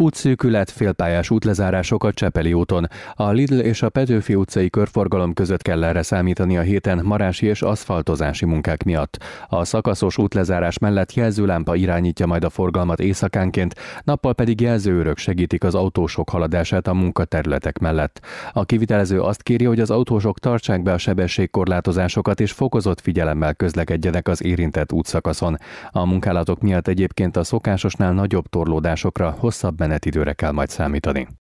Útszűkület, félpályás útlezárások a Csepeli úton. A Lidl és a Petőfi utcai körforgalom között kell erre számítani a héten marási és aszfaltozási munkák miatt. A szakaszos útlezárás mellett jelzőlámpa irányítja majd a forgalmat éjszakánként, nappal pedig jelzőőrök segítik az autósok haladását a munkaterületek mellett. A kivitelező azt kéri, hogy az autósok tartsák be a sebességkorlátozásokat és fokozott figyelemmel közlekedjenek az érintett útszakaszon. A munkálatok miatt egyébként a szokásosnál nagyobb torlódásokra, hosszabb átmenetidőre kell majd számítani.